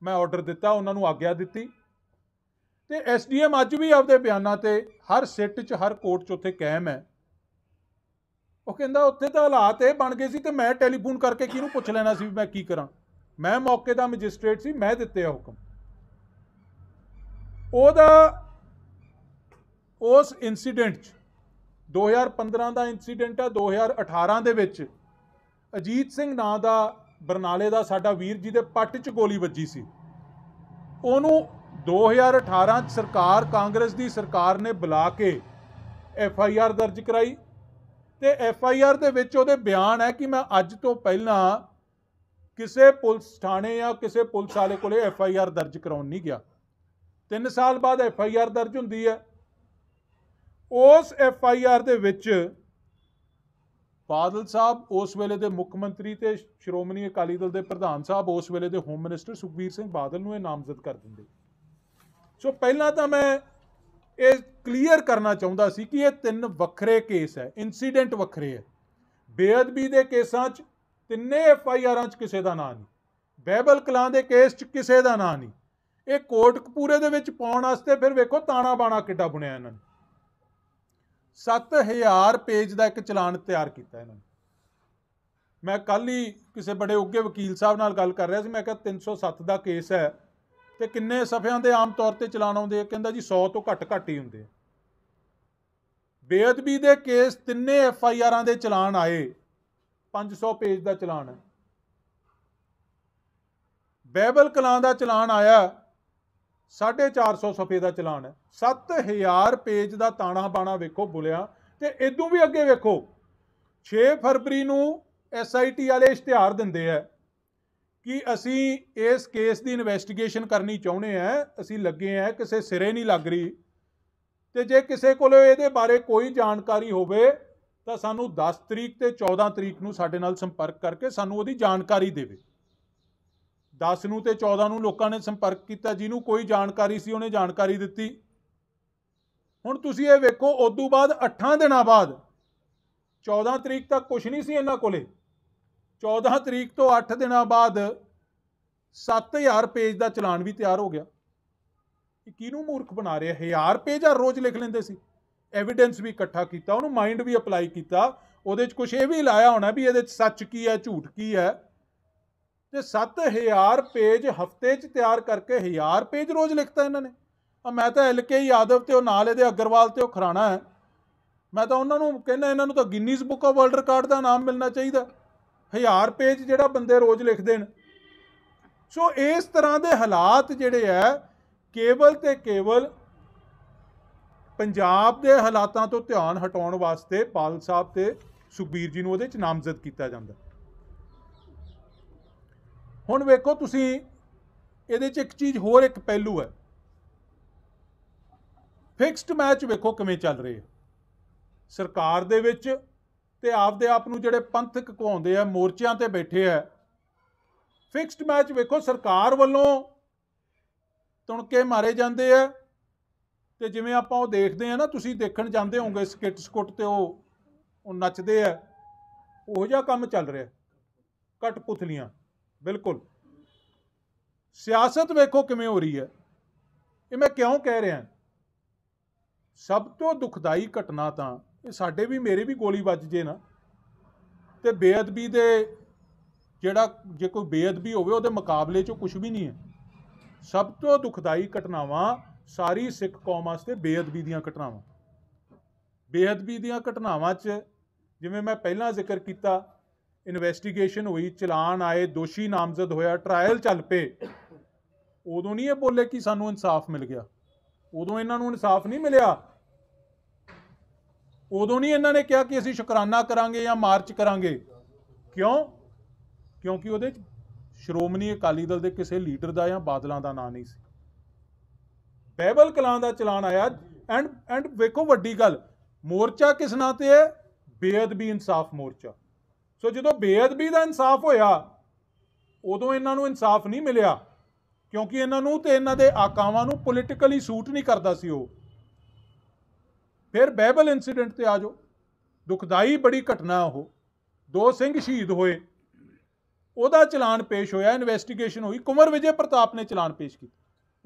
ਮੈਂ ਆਰਡਰ ਦਿੱਤਾ ਉਹਨਾਂ ਨੂੰ ਆਗਿਆ ਦਿੱਤੀ ਤੇ ਐਸਡੀਐਮ ਅੱਜ ਵੀ ਆਪਦੇ ਬਿਆਨਾਂ ਤੇ ਹਰ ਸਿੱਟ 'ਚ ਹਰ ਕੋਰਟ 'ਚ ਉੱਥੇ ਕਾਇਮ ਹੈ ਉਹ ਕਹਿੰਦਾ ਉੱਥੇ ਤਾਂ ਹਾਲਾਤ ਇਹ ਬਣ ਗਏ ਸੀ ਤੇ ਮੈਂ ਟੈਲੀਫੋਨ ਕਰਕੇ ਕਿਹਨੂੰ ਪੁੱਛ ਲੈਣਾ ਸੀ ਵੀ ਮੈਂ ਕੀ ਕਰਾਂ ਮੈਂ ਮੌਕੇ ਦਾ ਮੈਜਿਸਟ੍ਰੇਟ ਸੀ ਮੈਂ ਦਿੱਤੇ ਆ ਹੁਕਮ ਉਹਦਾ ਉਸ ਇਨਸੀਡੈਂਟ 'ਚ 2015 ਦਾ ਇਨਸੀਡੈਂਟ ਆ 2018 ਦੇ ਵਿੱਚ ਅਜੀਤ ਸਿੰਘ ਨਾਂ ਦਾ ਬਰਨਾਲੇ ਦਾ ਸਾਡਾ ਵੀਰ ਜੀ ਦੇ ਪੱਟ 'ਚ ਗੋਲੀ ਵੱਜੀ ਸੀ ਉਹਨੂੰ 2018 ਚ ਸਰਕਾਰ ਕਾਂਗਰਸ ਦੀ ਸਰਕਾਰ ਨੇ ਬੁਲਾ ਕੇ ਐਫ ਆਈ ਆਰ ਦਰਜ ਕਰਾਈ ਤੇ ਐਫ ਆਈ ਆਰ ਦੇ ਵਿੱਚ ਉਹਦੇ ਬਿਆਨ ਹੈ ਕਿ ਮੈਂ ਅੱਜ ਤੋਂ ਪਹਿਲਾਂ ਕਿਸੇ ਪੁਲਿਸ ਥਾਣੇ ਜਾਂ ਕਿਸੇ ਪੁਲਿਸ ਵਾਲੇ ਕੋਲੇ ਐਫ ਆਈ ਆਰ ਦਰਜ ਕਰਾਉਣ ਨਹੀਂ ਗਿਆ 3 ਸਾਲ ਬਾਅਦ ਐਫ ਆਈ ਆਰ ਦਰਜ ਹੁੰਦੀ ਹੈ ਉਸ ਐਫ ਆਈ ਆਰ ਦੇ ਵਿੱਚ ਬਾਦਲ ਸਾਹਿਬ ਉਸ ਵੇਲੇ ਦੇ ਮੁੱਖ ਮੰਤਰੀ ਤੇ ਸ਼੍ਰੋਮਣੀ ਅਕਾਲੀ ਦਲ ਦੇ ਪ੍ਰਧਾਨ ਸਾਹਿਬ ਉਸ ਵੇਲੇ ਦੇ ਹੋਮ ਮਿਨਿਸਟਰ ਸੁਖਬੀਰ ਸਿੰਘ ਬਾਦਲ ਨੂੰ ਇਹ ਨਾਮਜ਼ਦ ਕਰ ਦਿੰਦੇ ਸੋ ਪਹਿਲਾਂ ਤਾਂ ਮੈਂ ਇਹ ਕਲੀਅਰ ਕਰਨਾ ਚਾਹੁੰਦਾ ਸੀ ਕਿ ਇਹ ਤਿੰਨ ਵੱਖਰੇ ਕੇਸ ਹੈ ਇਨਸੀਡੈਂਟ ਵੱਖਰੇ ਹੈ ਬੇਅਦਬੀ ਦੇ ਕੇਸਾਂ 'ਚ ਤਿੰਨੇ ਐਫ ਆਈ ਆਰਾਂ 'ਚ ਕਿਸੇ ਦਾ ਨਾਂ ਨਹੀਂ ਬੈਬਲ ਕਲਾਂ ਦੇ ਕੇਸ 'ਚ ਕਿਸੇ ਦਾ ਨਾਂ ਨਹੀਂ ਇਹ ਕੋਰਟ ਕਪੂਰੇ ਦੇ ਵਿੱਚ ਪਾਉਣ ਵਾਸਤੇ ਫਿਰ ਵੇਖੋ ਤਾਣਾ ਬਾਣਾ ਕਿੱਡਾ ਬੁਣਿਆ ਇਹਨਾਂ ਨੇ 7000 ਪੇਜ ਦਾ ਇੱਕ ਚਲਾਨ ਤਿਆਰ ਕੀਤਾ ਇਹਨਾਂ ਨੇ ਮੈਂ ਕੱਲ ਹੀ ਕਿਸੇ ਬੜੇ ਉੱਗੇ ਵਕੀਲ ਸਾਹਿਬ ਨਾਲ ਗੱਲ ਕਰ ਰਿਹਾ ਸੀ ਮੈਂ ਕਿਹਾ 307 ਦਾ ਕੇਸ ਹੈ ਤੇ ਕਿੰਨੇ ਸਫਿਆਂ ਦੇ ਆਮ ਤੌਰ ਤੇ ਚਲਾਨ ਆਉਂਦੇ ਆ ਕਹਿੰਦਾ ਜੀ 100 ਤੋਂ ਘੱਟ ਘੱਟ ਹੀ ਹੁੰਦੇ ਆ ਬੇਅਦਬੀ ਦੇ ਕੇਸ ਤਿੰਨੇ ਐਫ ਆਈ ਆਰਾਂ ਦੇ ਚਲਾਨ ਆਏ 500 ਪੇਜ ਦਾ ਚਲਾਨ ਹੈ ਬਾਈਬਲ ਕਲਾਂ ਦਾ ਚਲਾਨ ਆਇਆ 450 ਸਫੇ ਦਾ ਚਲਾਨ ਹੈ 7000 ਪੇਜ ਦਾ ਤਾਣਾ ਬਾਣਾ ਵੇਖੋ ਬੁਲਿਆ ਤੇ ਇਦੋਂ ਵੀ ਅੱਗੇ ਵੇਖੋ 6 ਫਰਵਰੀ ਨੂੰ ਐਸਆਈਟੀ ਵਾਲੇ ਇਸ਼ਤਿਹਾਰ ਦਿੰਦੇ ਆ ਕਿ ਅਸੀਂ ਇਸ ਕੇਸ ਦੀ ਇਨਵੈਸਟੀਗੇਸ਼ਨ ਕਰਨੀ ਚਾਹੁੰਦੇ ਆ ਅਸੀਂ ਲੱਗੇ ਆ ਕਿਸੇ ਸਿਰੇ ਨਹੀਂ ਲੱਗ ਰਹੀ ਤੇ ਜੇ ਕਿਸੇ ਕੋਲ ਇਹਦੇ ਬਾਰੇ ਕੋਈ ਜਾਣਕਾਰੀ ਹੋਵੇ ਤਾਂ ਸਾਨੂੰ 10 ਤਰੀਕ ਤੇ 14 ਤਰੀਕ ਨੂੰ ਸਾਡੇ ਨਾਲ ਸੰਪਰਕ ਕਰਕੇ ਸਾਨੂੰ ਉਹਦੀ ਜਾਣਕਾਰੀ ਦੇਵੇ 10 ਨੂੰ ਤੇ 14 ਨੂੰ ਲੋਕਾਂ ਨੇ ਸੰਪਰਕ ਕੀਤਾ ਜਿਹਨੂੰ ਕੋਈ ਜਾਣਕਾਰੀ ਸੀ ਉਹਨੇ ਜਾਣਕਾਰੀ ਦਿੱਤੀ ਹੁਣ ਤੁਸੀਂ ਇਹ ਵੇਖੋ ਉਸ ਤੋਂ ਬਾਅਦ 8 ਦਿਨਾਂ ਬਾਅਦ 14 ਤਰੀਕ ਤੱਕ ਕੁਝ ਨਹੀਂ ਸੀ ਇਹਨਾਂ ਕੋਲੇ 14 ਤਰੀਕ ਤੋਂ 8 ਦਿਨਾਂ ਬਾਅਦ 7000 ਪੇਜ ਦਾ ਚਲਾਨ ਵੀ ਤਿਆਰ ਹੋ ਗਿਆ ਇਹ ਕਿਹਨੂੰ ਮੂਰਖ ਬਣਾ ਰਿਹਾ 1000 ਪੇਜ ਆ ਰੋਜ਼ ਲਿਖ ਲੈਂਦੇ ਸੀ ਐਵੀਡੈਂਸ ਵੀ ਇਕੱਠਾ ਕੀਤਾ ਉਹਨੂੰ ਮਾਈਂਡ ਵੀ ਅਪਲਾਈ ਕੀਤਾ ਉਹਦੇ 'ਚ ਕੁਝ ਇਹ ਵੀ ਲਾਇਆ ਹੋਣਾ ਵੀ ਇਹਦੇ 'ਚ ਸੱਚ ਕੀ ਹੈ ਝੂਠ ਕੀ ਹੈ ਤੇ 7000 ਪੇਜ ਹਫਤੇ 'ਚ ਤਿਆਰ ਕਰਕੇ 1000 ਪੇਜ ਰੋਜ਼ ਲਿਖਤਾ ਇਹਨਾਂ ਨੇ ਆ ਮੈਂ ਤਾਂ ਐਲਕੇ ਯਾਦਵ ਤੇ ਉਹ ਨਾਲ ਇਹਦੇ ਅਗਰਵਾਲ ਤੇ ਉਹ ਖਰਾਣਾ ਹੈ ਮੈਂ ਤਾਂ ਉਹਨਾਂ ਨੂੰ ਕਹਿੰਦਾ ਇਹਨਾਂ ਨੂੰ ਤਾਂ Guinness book of world record ਦਾ ਨਾਮ ਮਿਲਣਾ ਚਾਹੀਦਾ ਹਜ਼ਾਰ ਪੇਜ ਜਿਹੜਾ ਬੰਦੇ ਰੋਜ਼ ਲਿਖਦੇ ਨੇ ਸੋ ਇਸ ਤਰ੍ਹਾਂ ਦੇ ਹਾਲਾਤ ਜਿਹੜੇ ਆ ਕੇਵਲ ਤੇ ਕੇਵਲ ਪੰਜਾਬ ਦੇ ਹਾਲਾਤਾਂ ਤੋਂ ਧਿਆਨ ਹਟਾਉਣ ਵਾਸਤੇ ਪਾਲ ਸਾਹਿਬ ਤੇ ਸੁਖਬੀਰ ਜੀ ਨੂੰ ਉਹਦੇ ਚ ਨਾਮਜ਼ਦ ਕੀਤਾ ਜਾਂਦਾ ਹੁਣ ਵੇਖੋ ਤੁਸੀਂ ਇਹਦੇ ਚ ਇੱਕ ਚੀਜ਼ ਹੋਰ ਇੱਕ ਪਹਿਲੂ ਹੈ ਫਿਕਸਡ ਮੈਚ ਵੇਖੋ ਕਿਵੇਂ ਚੱਲ ਰਹੇ ਸਰਕਾਰ ਦੇ ਵਿੱਚ ਤੇ ਆਪਦੇ ਆਪ ਨੂੰ ਜਿਹੜੇ ਪੰਥਕ ਕਹਾਉਂਦੇ ਆ ਮੋਰਚਿਆਂ ਤੇ ਬੈਠੇ ਆ ਫਿਕਸਡ ਮੈਚ ਵੇਖੋ ਸਰਕਾਰ ਵੱਲੋਂ ਤੁਣਕੇ ਮਾਰੇ ਜਾਂਦੇ ਆ ਤੇ ਜਿਵੇਂ ਆਪਾਂ ਉਹ ਦੇਖਦੇ ਆ ਨਾ ਤੁਸੀਂ ਦੇਖਣ ਜਾਂਦੇ ਹੋਗੇ ਸਕਿੱਟ ਸਕੁੱਟ ਤੇ ਉਹ ਉਹ ਨੱਚਦੇ ਆ ਉਹੋ ਜਿਹਾ ਕੰਮ ਚੱਲ ਰਿਹਾ ਘਟ ਪੁਤਲੀਆਂ ਬਿਲਕੁਲ ਸਿਆਸਤ ਵੇਖੋ ਕਿਵੇਂ ਹੋ ਰਹੀ ਹੈ ਇਹ ਮੈਂ ਕਿਉਂ ਕਹਿ ਰਿਹਾ ਸਭ ਤੋਂ ਦੁਖਦਾਈ ਘਟਨਾ ਤਾਂ ਇਹ ਸਾਡੇ ਵੀ ਮੇਰੇ ਵੀ ਗੋਲੀ ਵੱਜ ਜੇ ਨਾ ਤੇ ਬੇਅਦਬੀ ਦੇ ਜਿਹੜਾ ਜੇ ਕੋਈ ਬੇਅਦਬੀ ਹੋਵੇ ਉਹਦੇ ਮੁਕਾਬਲੇ 'ਚ ਕੁਝ ਵੀ ਨਹੀਂ ਹੈ ਸਭ ਤੋਂ ਦੁਖਦਾਈ ਘਟਨਾਵਾਂ ਸਾਰੀ ਸਿੱਖ ਕੌਮ ਵਾਸਤੇ ਬੇਅਦਬੀ ਦੀਆਂ ਘਟਨਾਵਾਂ ਬੇਅਦਬੀ ਦੀਆਂ ਘਟਨਾਵਾਂ 'ਚ ਜਿਵੇਂ ਮੈਂ ਪਹਿਲਾਂ ਜ਼ਿਕਰ ਕੀਤਾ ਇਨਵੈਸਟੀਗੇਸ਼ਨ ਹੋਈ ਚਲਾਨ ਆਏ ਦੋਸ਼ੀ ਨਾਮਜ਼ਦ ਹੋਇਆ ਟ੍ਰਾਇਲ ਚੱਲ ਪਏ ਉਦੋਂ ਨਹੀਂ ਇਹ ਬੋਲੇ ਕਿ ਸਾਨੂੰ ਇਨਸਾਫ ਮਿਲ ਗਿਆ ਉਦੋਂ ਇਹਨਾਂ ਨੂੰ ਇਨਸਾਫ ਨਹੀਂ ਮਿਲਿਆ ਉਦੋਂ ਨਹੀਂ ਇਹਨਾਂ ਨੇ ਕਿਹਾ ਕਿ ਅਸੀਂ ਸ਼ੁਕਰਾਨਾ ਕਰਾਂਗੇ ਜਾਂ ਮਾਰਚ ਕਰਾਂਗੇ ਕਿਉਂ ਕਿਉਂਕਿ ਉਹਦੇ ਚ ਸ਼੍ਰੋਮਣੀ ਅਕਾਲੀ ਦਲ ਦੇ ਕਿਸੇ ਲੀਡਰ ਦਾ ਜਾਂ ਬਾਦਲਾਂ ਦਾ ਨਾਂ ਨਹੀਂ ਸੀ ਬੈਬਲ ਕਲਾਂ ਦਾ ਚਲਾਨ ਆਇਆ ਐਂਡ ਐਂਡ ਵੇਖੋ ਵੱਡੀ ਗੱਲ ਮੋਰਚਾ ਕਿਸ ਨਾਂ ਤੇ ਹੈ ਬੇਅਦਬੀ ਇਨਸਾਫ ਮੋਰਚਾ ਸੋ ਜਦੋਂ ਬੇਅਦਬੀ ਦਾ ਇਨਸਾਫ ਹੋਇਆ ਉਦੋਂ ਇਹਨਾਂ ਨੂੰ ਇਨਸਾਫ ਨਹੀਂ ਮਿਲਿਆ ਕਿਉਂਕਿ ਇਹਨਾਂ ਨੂੰ ਤੇ ਇਹਨਾਂ ਦੇ ਆਕਾਵਾਂ ਨੂੰ ਪੋਲੀਟੀਕਲੀ ਸੂਟ ਨਹੀਂ ਕਰਦਾ ਸੀ ਉਹ ਫਿਰ ਬਾਈਬਲ ਇਨਸੀਡੈਂਟ ਤੇ ਆ ਜਾਓ ਦੁਖਦਾਈ ਬੜੀ ਘਟਨਾ ਉਹ ਦੋ ਸਿੰਘ ਸ਼ਹੀਦ ਹੋਏ ਉਹਦਾ ਚਲਾਨ ਪੇਸ਼ ਹੋਇਆ ਇਨਵੈਸਟੀਗੇਸ਼ਨ ਹੋਈ ਕੁਮਰ ਵਿਜੇ ਪ੍ਰਤਾਪ ਨੇ ਚਲਾਨ ਪੇਸ਼ ਕੀਤਾ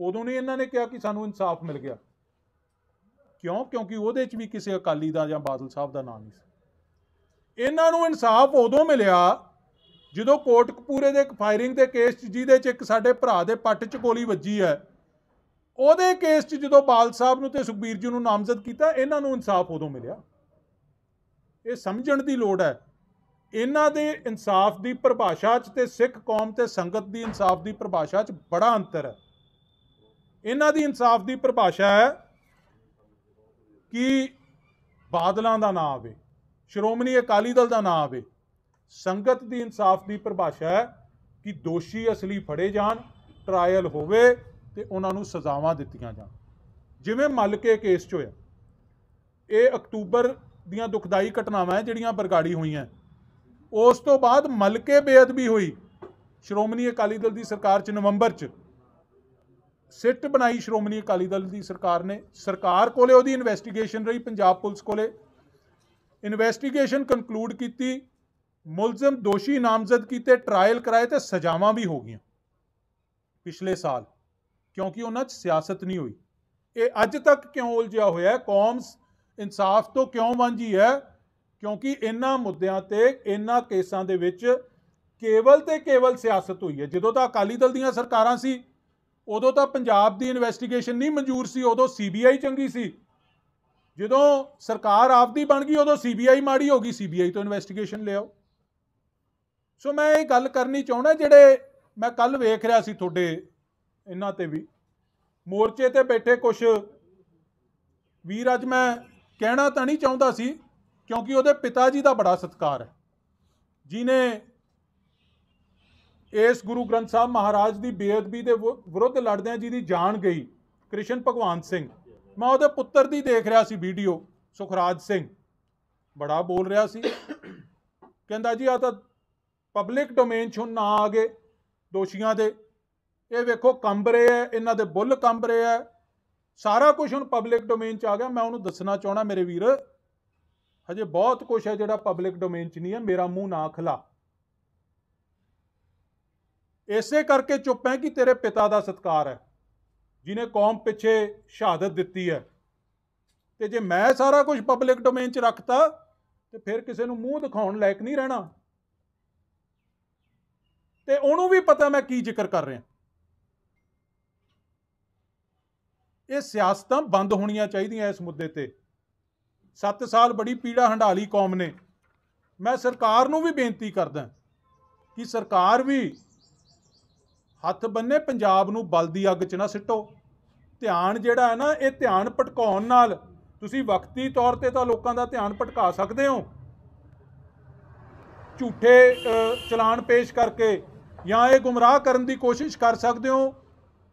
ਉਦੋਂ ਨਹੀਂ ਇਹਨਾਂ ਨੇ ਕਿਹਾ ਕਿ ਸਾਨੂੰ ਇਨਸਾਫ ਮਿਲ ਗਿਆ ਕਿਉਂ ਕਿਉਂਕਿ ਉਹਦੇ 'ਚ ਵੀ ਕਿਸੇ ਅਕਾਲੀ ਦਾ ਜਾਂ ਬਾਦਲ ਸਾਹਿਬ ਦਾ ਨਾਮ ਨਹੀਂ ਸੀ ਇਹਨਾਂ ਨੂੰ ਇਨਸਾਫ ਉਦੋਂ ਮਿਲਿਆ ਜਦੋਂ ਕੋਟਕਪੂਰੇ ਦੇ ਇੱਕ ਫਾਇਰਿੰਗ ਦੇ ਕੇਸ 'ਚ ਜਿਹਦੇ 'ਚ ਇੱਕ ਸਾਡੇ ਭਰਾ ਦੇ ਪੱਟ 'ਚ ਗੋਲੀ ਵੱਜੀ ਹੈ ਉਹਦੇ ਕੇਸ 'ਚ ਜਦੋਂ ਬਾਲ ਸਾਹਿਬ ਨੂੰ ਤੇ ਸੁਖਬੀਰ ਜੀ ਨੂੰ ਨਾਮਜ਼ਦ ਕੀਤਾ ਇਹਨਾਂ ਨੂੰ ਇਨਸਾਫ ਉਦੋਂ ਮਿਲਿਆ ਇਹ ਸਮਝਣ ਦੀ ਲੋੜ ਹੈ ਇਹਨਾਂ ਦੇ ਇਨਸਾਫ ਦੀ ਪਰਿਭਾਸ਼ਾ 'ਚ ਤੇ ਸਿੱਖ ਕੌਮ ਤੇ ਸੰਗਤ ਦੀ ਇਨਸਾਫ ਦੀ ਪਰਿਭਾਸ਼ਾ 'ਚ ਬੜਾ ਅੰਤਰ ਹੈ ਇਹਨਾਂ ਦੀ ਇਨਸਾਫ ਦੀ ਪਰਿਭਾਸ਼ਾ ਹੈ ਕਿ ਬਾਦਲਾਂ ਦਾ ਨਾਂ ਆਵੇ ਸ਼੍ਰੋਮਣੀ ਅਕਾਲੀ ਦਲ ਦਾ ਨਾਂ ਆਵੇ ਸੰਗਤ ਦੀ ਇਨਸਾਫ ਦੀ ਪਰਿਭਾਸ਼ਾ ਹੈ ਕਿ ਦੋਸ਼ੀ ਅਸਲੀ ਫੜੇ ਜਾਣ ਟ੍ਰਾਇਲ ਹੋਵੇ ਤੇ ਉਹਨਾਂ ਨੂੰ ਸਜ਼ਾਵਾਂ ਦਿੱਤੀਆਂ ਜਾਣ ਜਿਵੇਂ ਮਲਕੇ ਕੇਸ 'ਚ ਹੋਇਆ ਇਹ ਅਕਤੂਬਰ ਦੀਆਂ ਦੁਖਦਾਈ ਘਟਨਾਵਾਂ ਜਿਹੜੀਆਂ ਬਰਗਾੜੀ ਹੋਈਆਂ ਉਸ ਤੋਂ ਬਾਅਦ ਮਲਕੇ ਬੇਅਦਬੀ ਹੋਈ ਸ਼੍ਰੋਮਣੀ ਅਕਾਲੀ ਦਲ ਦੀ ਸਰਕਾਰ 'ਚ ਨਵੰਬਰ 'ਚ ਸਿੱਟ ਬਣਾਈ ਸ਼੍ਰੋਮਣੀ ਅਕਾਲੀ ਦਲ ਦੀ ਸਰਕਾਰ ਨੇ ਸਰਕਾਰ ਕੋਲੇ ਉਹਦੀ ਇਨਵੈਸਟੀਗੇਸ਼ਨ ਰਹੀ ਪੰਜਾਬ ਪੁਲਿਸ ਕੋਲੇ ਇਨਵੈਸਟੀਗੇਸ਼ਨ ਕਨਕਲੂਡ ਕੀਤੀ ਮੁਲਜ਼ਮ ਦੋਸ਼ੀ ਨਾਮਜ਼ਦ ਕੀਤੇ ਟ੍ਰਾਇਲ ਕਰਾਏ ਤੇ ਸਜ਼ਾਵਾਂ ਵੀ ਹੋ ਗਈਆਂ ਪਿਛਲੇ ਸਾਲ ਕਿਉਂਕਿ ਉਹਨਾਂ 'ਚ ਸਿਆਸਤ ਨਹੀਂ ਹੋਈ ਇਹ ਅੱਜ ਤੱਕ ਕਿਉਂ ਉਲਝਿਆ ਹੋਇਆ ਕੌਮਸ ਇਨਸਾਫ ਤੋਂ ਕਿਉਂ ਵਾਂਝੀ ਹੈ ਕਿਉਂਕਿ ਇਹਨਾਂ ਮੁੱਦਿਆਂ ਤੇ ਇਹਨਾਂ ਕੇਸਾਂ ਦੇ ਵਿੱਚ ਕੇਵਲ ਤੇ ਕੇਵਲ ਸਿਆਸਤ ਹੋਈ ਹੈ ਜਦੋਂ ਤਾਂ ਅਕਾਲੀ ਦਲ ਦੀਆਂ ਸਰਕਾਰਾਂ ਸੀ ਉਦੋਂ ਤਾਂ ਪੰਜਾਬ ਦੀ ਇਨਵੈਸਟੀਗੇਸ਼ਨ ਨਹੀਂ ਮਨਜ਼ੂਰ ਸੀ ਉਦੋਂ ਸੀਬੀਆਈ ਚੰਗੀ ਸੀ ਜਦੋਂ ਸਰਕਾਰ ਆਪਦੀ ਬਣ ਗਈ ਉਦੋਂ ਸੀਬੀਆਈ ਮਾੜੀ ਹੋ ਗਈ ਸੀਬੀਆਈ ਤੋਂ ਇਨਵੈਸਟੀਗੇਸ਼ਨ ਲਿਆਓ ਸੋ ਮੈਂ ਇਹ ਗੱਲ ਕਰਨੀ ਚਾਹੁੰਦਾ ਜਿਹੜੇ ਮੈਂ ਕੱਲ ਵੇਖ ਰਿਹਾ ਸੀ ਤੁਹਾਡੇ ਇਹਨਾਂ ਤੇ ਵੀ ਮੋਰਚੇ ਤੇ ਬੈਠੇ ਕੁਝ ਵੀਰ ਅੱਜ ਮੈਂ ਕਹਿਣਾ ਤਾਂ ਨਹੀਂ ਚਾਹੁੰਦਾ ਸੀ ਕਿਉਂਕਿ ਉਹਦੇ ਪਿਤਾ ਜੀ ਦਾ ਬੜਾ ਸਤਕਾਰ ਹੈ ਜਿਨੇ ਇਸ ਗੁਰੂ ਗ੍ਰੰਥ ਸਾਹਿਬ ਮਹਾਰਾਜ ਦੀ ਬੇਅਦਬੀ ਦੇ ਵਿਰੁੱਧ ਆ ਜਿਹਦੀ ਜਾਨ ਗਈ ਕ੍ਰਿਸ਼ਨ ਭਗਵਾਨ ਸਿੰਘ ਮੈਂ ਉਹਦੇ ਪੁੱਤਰ ਦੀ ਦੇਖ ਰਿਹਾ ਸੀ ਵੀਡੀਓ ਸੁਖਰਾਜ ਸਿੰਘ ਬੜਾ ਬੋਲ ਰਿਹਾ ਸੀ ਕਹਿੰਦਾ ਜੀ ਆ ਤਾਂ ਪਬਲਿਕ ਡੋਮੇਨ ਚੋਂ ਨਾ ਆ ਗਏ ਦੋਸ਼ੀਆਂ ਦੇ ਇਹ ਵੇਖੋ ਕੰਬ ਰਹੇ ਆ ਇਹਨਾਂ ਦੇ ਬੁੱਲ ਕੰਬ ਰਹੇ ਆ ਸਾਰਾ ਕੁਝ ਹੁਣ ਪਬਲਿਕ ਡੋਮੇਨ 'ਚ ਆ ਗਿਆ ਮੈਂ ਉਹਨੂੰ ਦੱਸਣਾ ਚਾਹਣਾ ਮੇਰੇ ਵੀਰ ਹਜੇ ਬਹੁਤ ਕੁਝ ਹੈ ਜਿਹੜਾ ਪਬਲਿਕ ਡੋਮੇਨ 'ਚ ਨਹੀਂ ਹੈ ਮੇਰਾ ਮੂੰਹ ਨਾ ਖਲਾ ਇਸੇ ਕਰਕੇ ਚੁੱਪ ਹੈ ਕਿ ਤੇਰੇ ਪਿਤਾ ਦਾ ਸਤਕਾਰ ਹੈ ਜਿਨੇ ਕੌਮ ਪਿੱਛੇ ਸ਼ਹਾਦਤ ਦਿੱਤੀ ਹੈ ਤੇ ਜੇ ਮੈਂ ਸਾਰਾ ਕੁਝ ਪਬਲਿਕ ਡੋਮੇਨ 'ਚ ਰੱਖਤਾ ਤੇ ਫਿਰ ਕਿਸੇ ਨੂੰ ਮੂੰਹ ਦਿਖਾਉਣ ਲਾਇਕ ਨਹੀਂ ਰਹਿਣਾ ਤੇ ਉਹਨੂੰ ਵੀ ਪਤਾ ਮੈਂ ਕੀ ਜ਼ਿਕਰ ਕਰ ਰਿਹਾ ਇਹ ਸਿਆਸਤਾਂ ਬੰਦ ਹੋਣੀਆਂ ਚਾਹੀਦੀਆਂ ਇਸ ਮੁੱਦੇ ਤੇ 7 ਸਾਲ ਬੜੀ ਪੀੜਾ ਹੰਡਾਲੀ ਕੌਮ ਨੇ ਮੈਂ ਸਰਕਾਰ ਨੂੰ ਵੀ ਬੇਨਤੀ ਕਰਦਾ ਕਿ ਸਰਕਾਰ ਵੀ ਹੱਥ ਬੰਨੇ ਪੰਜਾਬ ਨੂੰ ਬਲਦੀ ਅੱਗ 'ਚ ਨਾ ਸਿੱਟੋ ਧਿਆਨ ਜਿਹੜਾ ਹੈ ਨਾ ਇਹ ਧਿਆਨ ਭਟਕਾਉਣ ਨਾਲ ਤੁਸੀਂ ਵਕਤੀ ਤੌਰ ਤੇ ਤਾਂ ਲੋਕਾਂ ਦਾ ਧਿਆਨ ਭਟਕਾ ਸਕਦੇ ਹੋ ਝੂਠੇ ਚਲਾਨ ਪੇਸ਼ ਕਰਕੇ ਜਾਂ ਇਹ ਗੁੰਮਰਾਹ ਕਰਨ ਦੀ ਕੋਸ਼ਿਸ਼ ਕਰ ਸਕਦੇ ਹੋ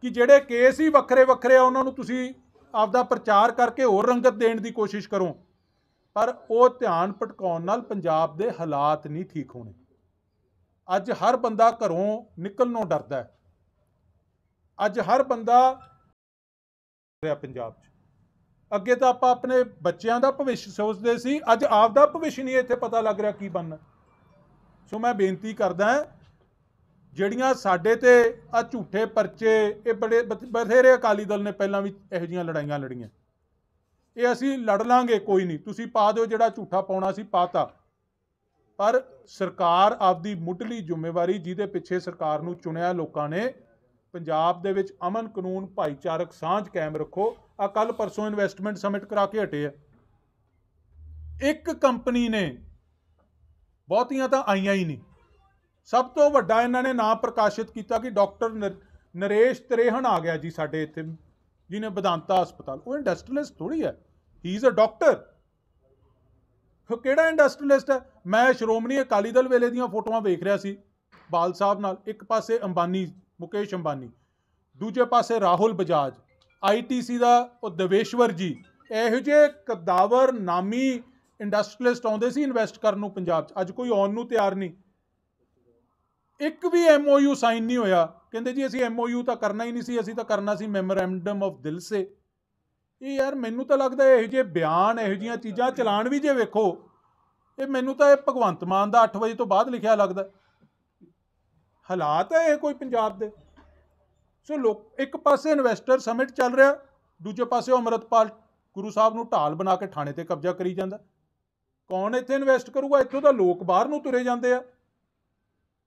ਕਿ ਜਿਹੜੇ ਕੇਸ ਹੀ ਵੱਖਰੇ ਵੱਖਰੇ ਆ ਉਹਨਾਂ ਨੂੰ ਤੁਸੀਂ ਆਪਦਾ ਪ੍ਰਚਾਰ ਕਰਕੇ ਹੋਰ ਰੰਗਤ ਦੇਣ ਦੀ ਕੋਸ਼ਿਸ਼ ਕਰੋ ਪਰ ਉਹ ਧਿਆਨ ਭਟਕਾਉਣ ਨਾਲ ਪੰਜਾਬ ਦੇ ਹਾਲਾਤ ਨਹੀਂ ਠੀਕ ਹੋਣੇ ਅੱਜ ਹਰ ਬੰਦਾ ਘਰੋਂ ਨਿਕਲਣੋਂ ਡਰਦਾ ਹੈ ਅੱਜ ਹਰ ਬੰਦਾ ਰਿਹਾ ਪੰਜਾਬ 'ਚ ਅੱਗੇ ਤਾਂ ਆਪਾਂ ਆਪਣੇ ਬੱਚਿਆਂ ਦਾ ਭਵਿੱਖ ਸੋਚਦੇ ਸੀ ਅੱਜ ਆਪ ਦਾ ਭਵਿੱਖ ਨਹੀਂ ਇੱਥੇ ਪਤਾ ਲੱਗ ਰਿਹਾ ਕੀ ਬਣਨਾ ਸੋ ਮੈਂ ਬੇਨਤੀ ਕਰਦਾ ਹਾਂ ਜਿਹੜੀਆਂ ਸਾਡੇ ਤੇ ਆ ਝੂਠੇ ਪਰਚੇ ਇਹ ਬੜੇ ਬਥੇਰੇ ਅਕਾਲੀ ਦਲ ਨੇ ਪਹਿਲਾਂ ਵੀ ਇਹੋ ਜੀਆਂ ਲੜਾਈਆਂ ਲੜੀਆਂ ਇਹ ਅਸੀਂ ਲੜ ਲਾਂਗੇ ਕੋਈ ਨਹੀਂ ਤੁਸੀਂ ਪਾ ਦਿਓ ਜਿਹੜਾ ਝੂਠਾ ਪਾਉਣਾ ਸੀ ਪਾਤਾ ਪਰ ਸਰਕਾਰ ਆਪਦੀ ਮੁੱਢਲੀ ਜ਼ਿੰਮੇਵਾਰੀ ਜਿਹਦੇ ਪਿੱਛੇ ਸਰਕਾਰ ਨੂੰ ਚੁਣਿਆ ਲੋਕਾਂ ਨੇ ਪੰਜਾਬ ਦੇ ਵਿੱਚ ਅਮਨ ਕਾਨੂੰਨ ਭਾਈਚਾਰਕ ਸਾਂਝ ਕਾਇਮ ਰੱਖੋ ਆ ਕੱਲ ਪਰਸੋਂ ਇਨਵੈਸਟਮੈਂਟ ਸਮਿਟ ਕਰਾ ਕੇ ਹਟੇ ਆ ਇੱਕ ਕੰਪਨੀ ਨੇ ਬਹੁਤੀਆਂ ਤਾਂ ਆਈਆਂ ਹੀ ਨਹੀਂ ਸਭ ਤੋਂ ਵੱਡਾ ਇਹਨਾਂ ਨੇ ਨਾਮ ਪ੍ਰਕਾਸ਼ਿਤ ਕੀਤਾ ਕਿ ਡਾਕਟਰ ਨਰੇਸ਼ ਤਰੇਹਣ ਆ ਗਿਆ ਜੀ ਸਾਡੇ ਇੱਥੇ ਜਿਹਨੇ ਵਿਦਾਂਤਾ ਹਸਪਤਾਲ ਉਹ ਇੰਡਸਟਰੀਅਲਿਸਟ ਥੋੜੀ ਹੈ ਹੀ ਇਜ਼ ਅ ਡਾਕਟਰ ਉਹ ਕਿਹੜਾ ਇੰਡਸਟਰੀਅਲਿਸਟ ਹੈ ਮੈਂ ਸ਼੍ਰੋਮਣੀ ਅਕਾਲੀ ਦਲ ਵੇਲੇ ਦੀਆਂ ਫੋਟੋਆਂ ਵੇਖ ਰਿਹਾ ਸੀ ਬਾਲ ਸਾਹਿਬ ਨਾਲ ਇੱਕ ਪਾਸੇ ਅੰਬਾਨੀ ਮੁਕੇਸ਼ ਅੰਬਾਨੀ ਦੂਜੇ ਪਾਸੇ ਰਾਹੁਲ ਬਜਾਜ ਆਈਟੀਸੀ ਦਾ ਉਹ ਦਵੇਸ਼ਵਰ ਜੀ ਇਹੋ ਜਿਹੇ ਕਦਾਵਰ ਨਾਮੀ ਇੰਡਸਟਰੀਅਲਿਸਟ ਆਉਂਦੇ ਸੀ ਇਨਵੈਸਟ ਕਰਨ ਨੂੰ ਪੰਜਾਬ 'ਚ ਅੱਜ ਕੋਈ ਆਉਣ ਨੂੰ ਤਿਆਰ ਨਹੀਂ ਇੱਕ ਵੀ ਐਮਓਯੂ ਸਾਈਨ ਨਹੀਂ ਹੋਇਆ ਕਹਿੰਦੇ ਜੀ ਅਸੀਂ ਐਮਓਯੂ ਤਾਂ ਕਰਨਾ ਹੀ ਨਹੀਂ ਸੀ ਅਸੀਂ ਤਾਂ ਕਰਨਾ ਸੀ ਮੈਮੋਰੈਂਡਮ ਆਫ ਦਿਲ ਸੇ ਇਹ ਯਾਰ ਮੈਨੂੰ ਤਾਂ ਲੱਗਦਾ ਇਹੋ ਜਿਹੇ ਬਿਆਨ ਇਹੋ ਜੀਆਂ ਚੀਜ਼ਾਂ ਚਲਾਣ ਵੀ ਜੇ ਵੇਖੋ ਇਹ ਮੈਨੂੰ ਤਾਂ ਇਹ ਭਗਵੰਤ ਮਾਨ ਦਾ 8 ਵਜੇ ਤੋਂ ਬਾਅਦ ਲਿਖਿਆ ਲੱਗਦਾ ਹਾਲਾਤ ਹੈ ਇਹ ਕੋਈ ਪੰਜਾਬ ਦੇ ਸੋ ਲੋਕ ਇੱਕ ਪਾਸੇ ਇਨਵੈਸਟਰ ਸਮਿਟ ਚੱਲ ਰਿਹਾ ਦੂਜੇ ਪਾਸੇ ਅਮਰਤਪਾਲ ਗੁਰੂ ਸਾਹਿਬ ਨੂੰ ਢਾਲ ਬਣਾ ਕੇ ਥਾਣੇ ਤੇ ਕਬਜ਼ਾ ਕਰੀ ਜਾਂਦਾ ਕੌਣ ਇੱਥੇ ਇਨਵੈਸਟ ਕਰੂਗਾ ਇੱਥੋਂ ਤਾਂ ਲੋਕ ਬਾਹਰ ਨੂੰ ਤੁਰੇ ਜਾਂਦੇ ਆ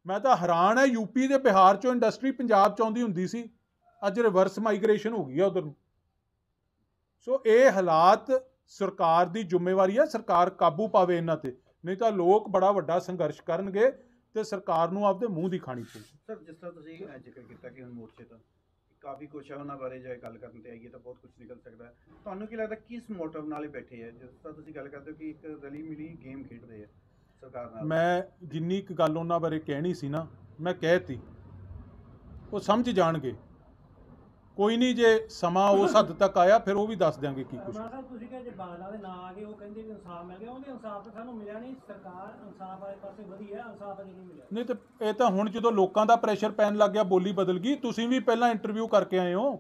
ਮੈਂ ਤਾਂ ਹੈਰਾਨ ਹੈ ਯੂਪੀ ਦੇ ਬਿਹਾਰ ਚੋਂ ਇੰਡਸਟਰੀ ਪੰਜਾਬ ਚ ਆਉਂਦੀ ਹੁੰਦੀ ਸੀ ਅੱਜ ਰਿਵਰਸ ਮਾਈਗ੍ਰੇਸ਼ਨ ਹੋ ਗਈ ਆ ਉਧਰ ਨੂੰ ਸੋ ਇਹ ਹਾਲਾਤ ਸਰਕਾਰ ਦੀ ਜ਼ਿੰਮੇਵਾਰੀ ਹੈ ਸਰਕਾਰ ਕਾਬੂ ਪਾਵੇ ਇਹਨਾਂ ਤੇ ਨਹੀਂ ਤਾਂ ਲੋਕ ਬੜਾ ਵੱਡਾ ਸੰਘਰਸ਼ ਕਰਨਗੇ ਤੇ ਸਰਕਾਰ ਨੂੰ ਆਪਦੇ ਮੂੰਹ ਦੀ ਖਾਣੀ ਪਊ ਸਰ ਜਿਸ ਤਰ੍ਹਾਂ ਤੁਸੀਂ ਜ਼ਿਕਰ ਕੀਤਾ ਕਿ ਹੁਣ ਮੋਰਚੇ ਤੋਂ ਕਾਫੀ ਕੁਝ ਹੈ ਉਹਨਾਂ ਬਾਰੇ ਜੇ ਗੱਲ ਕਰਨ ਤੇ ਆਈਏ ਤਾਂ ਬਹੁਤ ਕੁਝ ਨਿਕਲ ਸਕਦਾ ਤੁਹਾਨੂੰ ਕੀ ਲੱਗਦਾ ਕਿਸ ਮੋਟਿਵ ਨਾਲ ਬੈਠੇ ਆ ਜਿਸ ਤਰ੍ਹਾਂ ਤੁਸੀਂ ਗੱਲ ਕਰਦੇ ਹੋ ਕਿ ਇੱਕ ਰਲੀ ਮਿਲੀ ਗੇਮ ਖੇਡਦੇ ਆ ਸਰਕਾਰ ਮੈਂ ਜਿੰਨੀ ਕੁ ਗੱਲ ਉਹਨਾਂ ਬਾਰੇ ਕਹਿਣੀ ਸੀ ਨਾ ਮੈਂ ਕਹਿਤੀ ਉਹ ਸਮਝ ਜਾਣਗੇ ਕੋਈ ਨਹੀਂ ਜੇ ਸਮਾਂ ਉਸ ਹੱਦ ਤੱਕ ਆਇਆ ਫਿਰ ਉਹ ਵੀ ਦੱਸ ਦਿਆਂਗੇ ਕੀ ਕੁਝ ਸਾਹਿਬ ਤੁਸੀਂ ਕਹਿੰਦੇ ਬਾਦਲਾਂ ਦੇ ਨਾਂ ਆ ਗਏ ਉਹ ਕਹਿੰਦੇ ਵੀ ਇਨਸਾਫ ਮਿਲ ਗਿਆ ਉਹਨੇ ਇਨਸਾਫ ਤਾਂ ਸਾਨੂੰ ਮਿਲਿਆ ਨਹੀਂ ਸਰਕਾਰ ਇਨਸਾਫ ਵਾਲੇ ਪਾਸੇ ਵਧੀ ਹੈ ਇਨਸਾਫ ਨਹੀਂ ਮਿਲਿਆ ਨਹੀਂ ਤੇ ਇਹ ਤਾਂ ਹੁਣ ਜਦੋਂ ਲੋਕਾਂ ਦਾ ਪ੍ਰੈਸ਼ਰ ਪੈਣ ਲੱਗ ਗਿਆ ਬੋਲੀ ਬਦਲ ਗਈ ਤੁਸੀਂ ਵੀ ਪਹਿਲਾਂ ਇੰਟਰਵਿਊ ਕਰਕੇ ਆਏ ਹੋ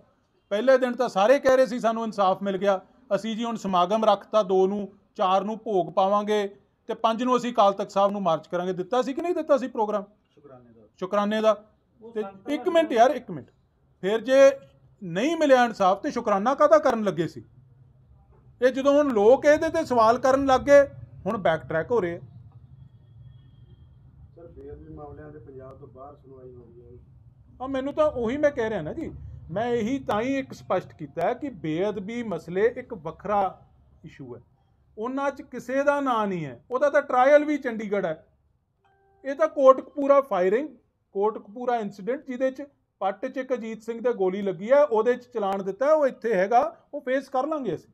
ਪਹਿਲੇ ਦਿਨ ਤਾਂ ਸਾਰੇ ਕਹਿ ਰਹੇ ਸੀ ਸਾਨੂੰ ਇਨਸਾਫ ਮਿਲ ਗਿਆ ਅਸੀਂ ਜੀ ਹੁਣ ਸਮਾਗਮ ਰੱਖਤਾ ਦੋ ਨੂੰ ਚਾਰ ਨੂੰ ਭੋਗ ਪਾਵਾਂਗੇ ਤੇ 5 ਨੂੰ ਅਸੀਂ ਕਾਲ ਤਖਤ ਸਾਹਿਬ ਨੂੰ ਮਾਰਚ ਕਰਾਂਗੇ ਦਿੱਤਾ ਸੀ ਕਿ ਨਹੀਂ ਦਿੱਤਾ ਸੀ ਪ੍ਰੋਗਰਾਮ ਸ਼ੁਕਰਾਨੇ ਦਾ ਸ਼ੁਕਰਾਨੇ ਦਾ ਤੇ 1 ਮਿੰਟ ਯਾਰ 1 ਮਿੰਟ ਫਿਰ ਜੇ ਨਹੀਂ ਮਿਲਿਆ ਇਨਸਾਫ ਤੇ ਸ਼ੁਕਰਾਨਾ ਕਾਦਾ ਕਰਨ ਲੱਗੇ ਸੀ ਇਹ ਜਦੋਂ ਹੁਣ ਲੋਕ ਇਹਦੇ ਤੇ ਸਵਾਲ ਕਰਨ ਲੱਗੇ ਹੁਣ ਬੈਕ ਟਰੈਕ ਹੋ ਰਹੇ ਸਰ ਬੇਅਦਬੀ ਮਾਮਲਿਆਂ ਦੇ ਪੰਜਾਬ ਤੋਂ ਬਾਹਰ ਸੁਣਵਾਈ ਹੋ ਰਹੀ ਹੈ ਆ ਮੈਨੂੰ ਤਾਂ ਉਹੀ ਮੈਂ ਕਹਿ ਰਿਹਾ ਨਾ ਜੀ ਮੈਂ ਇਹੀ ਤਾਂ ਹੀ ਇੱਕ ਸਪਸ਼ਟ ਕੀਤਾ ਕਿ ਬੇਅਦਬੀ ਮਸਲੇ ਇੱਕ ਵੱਖਰਾ ਇਸ਼ੂ ਹੈ ਉਹਨਾਂ 'ਚ ਕਿਸੇ ਦਾ ਨਾਂ ਨਹੀਂ ਹੈ ਉਹਦਾ ਤਾਂ ਟ੍ਰਾਇਲ ਵੀ ਚੰਡੀਗੜ੍ਹ ਹੈ ਇਹ ਤਾਂ ਕੋਟਕਪੂਰਾ ਫਾਇਰਿੰਗ ਕੋਟਕਪੂਰਾ ਇਨਸੀਡੈਂਟ ਜਿਹਦੇ 'ਚ ਪੱਟ 'ਚ ਇੱਕ ਅਜੀਤ ਸਿੰਘ ਦੇ ਗੋਲੀ ਲੱਗੀ ਹੈ ਉਹਦੇ 'ਚ ਚਲਾਨ ਦਿੱਤਾ ਉਹ ਇੱਥੇ ਹੈਗਾ ਉਹ ਫੇਸ ਕਰ ਲਾਂਗੇ ਅਸੀਂ